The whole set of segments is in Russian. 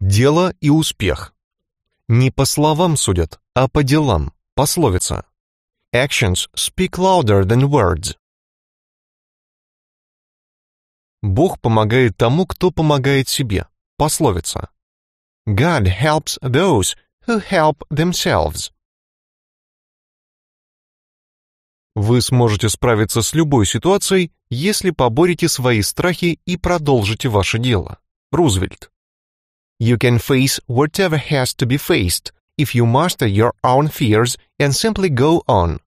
Дело и успех. Не по словам судят, а по делам. Пословица. Actions speak louder than words. Бог помогает тому, кто помогает себе. Пословица. God helps those who help themselves. Вы сможете справиться с любой ситуацией, если поборете свои страхи и продолжите ваше дело. Рузвельт. You can face whatever has to be faced if you master your own fears and simply go on.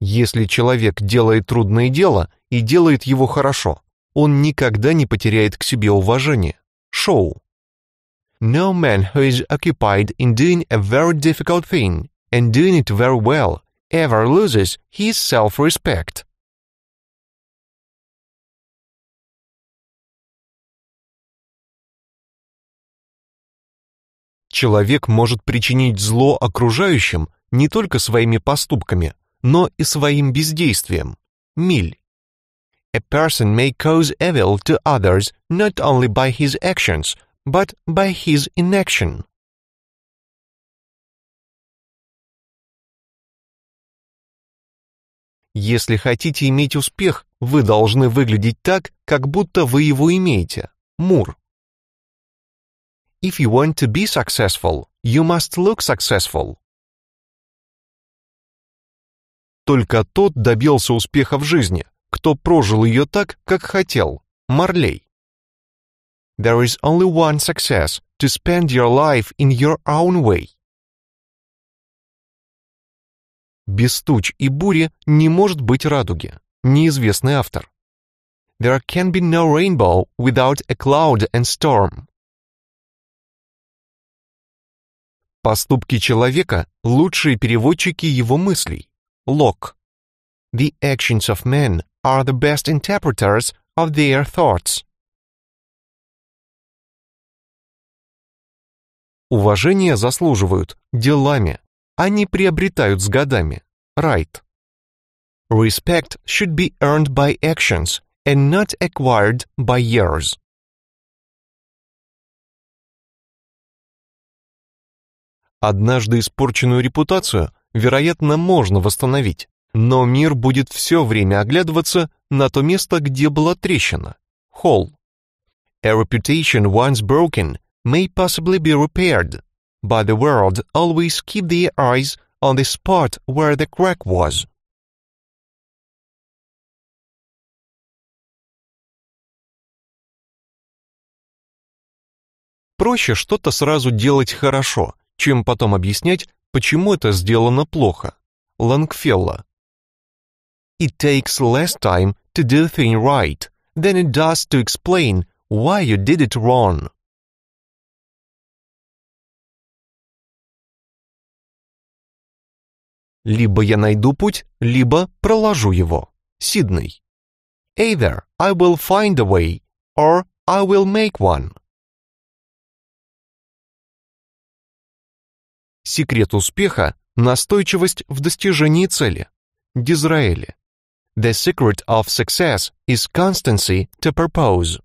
Если человек делает трудное дело и делает его хорошо, он никогда не потеряет к себе уважение. Шоу. No man who is occupied in doing a very difficult thing and doing it very well ever loses his self-respect. человек может причинить зло окружающим не только своими поступками, но и своим бездействием. Миль. A person may cause evil to others not only by his actions, but by his inaction. Если хотите иметь успех, вы должны выглядеть так, как будто вы его имеете. Мур. If you want to be successful, you must look successful. Только тот добился успеха в жизни, кто прожил ее так, как хотел. Марлей. There is only one success, to spend your life in your own way. Без туч и бури не может быть радуги. Неизвестный автор. There can be no rainbow without a cloud and storm. Поступки человека – лучшие переводчики его мыслей. Лок. The actions of men are the best interpreters of their thoughts. Уважение заслуживают делами, они приобретают с годами. Right. Respect should be earned by actions and not acquired by years. Однажды испорченную репутацию, вероятно, можно восстановить, но мир будет все время оглядываться на то место, где была трещина. Холл. A reputation once broken may possibly be repaired, but the world always keep their eyes on the spot where the crack was. Проще что-то сразу делать хорошо – чем потом объяснять, почему это сделано плохо. Лангфелла. It takes less time to do thing right than it does to explain why you did it wrong. Либо я найду путь, либо проложу его. Сидней. Either I will find a way, or I will make one. Секрет успеха – настойчивость в достижении цели. Дизраэли. The secret of success is constancy to purpose.